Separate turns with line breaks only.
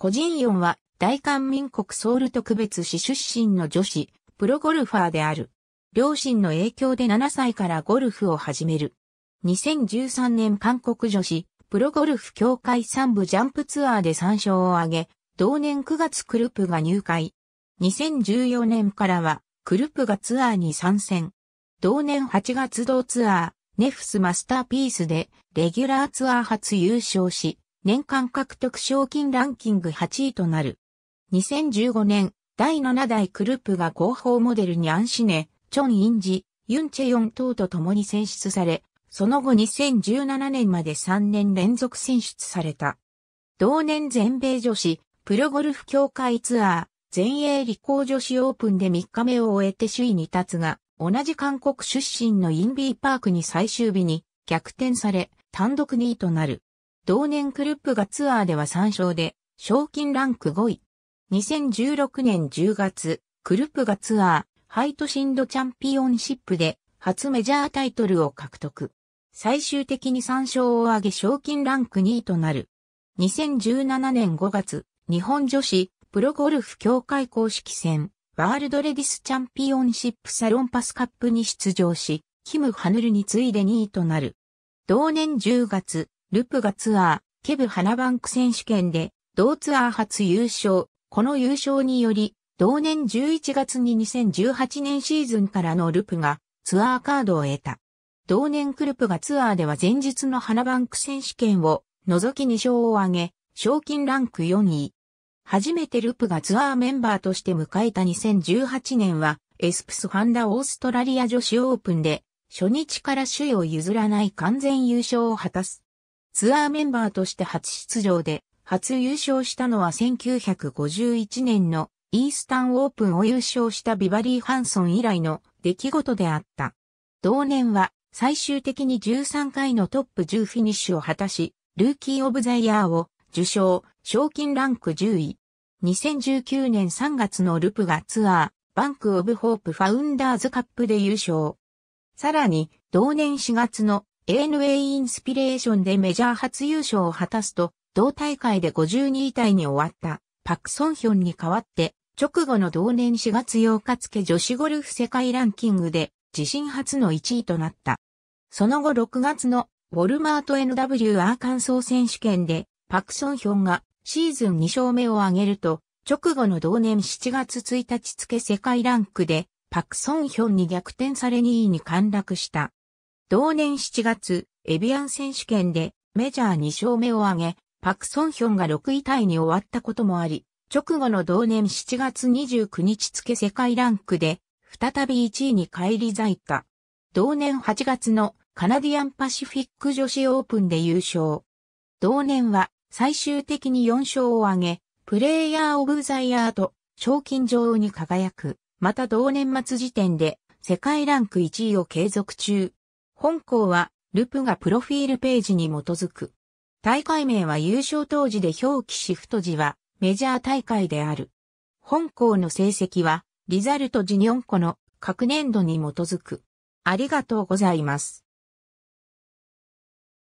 個人四は大韓民国ソウル特別市出身の女子、プロゴルファーである。両親の影響で7歳からゴルフを始める。2013年韓国女子、プロゴルフ協会3部ジャンプツアーで3勝を挙げ、同年9月クルプが入会。2014年からは、クルプがツアーに参戦。同年8月同ツアー、ネフスマスターピースで、レギュラーツアー初優勝し、年間獲得賞金ランキング8位となる。2015年、第7代クループが広報モデルにアンシネ、チョン・インジ、ユン・チェヨン等と共に選出され、その後2017年まで3年連続選出された。同年全米女子、プロゴルフ協会ツアー、全英理工女子オープンで3日目を終えて首位に立つが、同じ韓国出身のインビーパークに最終日に逆転され、単独2位となる。同年クルップがツアーでは3勝で、賞金ランク5位。2016年10月、クルップがツアー、ハイトシンドチャンピオンシップで、初メジャータイトルを獲得。最終的に3勝を挙げ賞金ランク2位となる。2017年5月、日本女子プロゴルフ協会公式戦、ワールドレディスチャンピオンシップサロンパスカップに出場し、キム・ハヌルに次いで2位となる。同年10月、ルプがツアー、ケブ花バンク選手権で、同ツアー初優勝。この優勝により、同年11月に2018年シーズンからのルプがツアーカードを得た。同年クルプがツアーでは前日の花バンク選手権を除き2勝を挙げ、賞金ランク4位。初めてルプがツアーメンバーとして迎えた2018年は、エスプスファンダオーストラリア女子オープンで、初日から首位を譲らない完全優勝を果たす。ツアーメンバーとして初出場で、初優勝したのは1951年のイースタンオープンを優勝したビバリー・ハンソン以来の出来事であった。同年は最終的に13回のトップ10フィニッシュを果たし、ルーキー・オブ・ザ・イヤーを受賞、賞金ランク10位。2019年3月のルプがツアー、バンク・オブ・ホープ・ファウンダーズ・カップで優勝。さらに、同年4月の ANA インスピレーションでメジャー初優勝を果たすと、同大会で52位タイに終わったパクソンヒョンに代わって、直後の同年4月8日付女子ゴルフ世界ランキングで自身初の1位となった。その後6月のウォルマート NW アーカンソー選手権でパクソンヒョンがシーズン2勝目を挙げると、直後の同年7月1日付世界ランクでパクソンヒョンに逆転され2位に陥落した。同年7月、エビアン選手権でメジャー2勝目を挙げ、パクソンヒョンが6位タイに終わったこともあり、直後の同年7月29日付世界ランクで、再び1位に返り咲いた。同年8月のカナディアンパシフィック女子オープンで優勝。同年は最終的に4勝を挙げ、プレイヤーオブザイヤーと賞金女王に輝く。また同年末時点で世界ランク1位を継続中。本校は、ルプがプロフィールページに基づく。大会名は優勝当時で表記シフト時は、メジャー大会である。本校の成績は、リザルト時4個の各年度に基づく。ありがとうございます。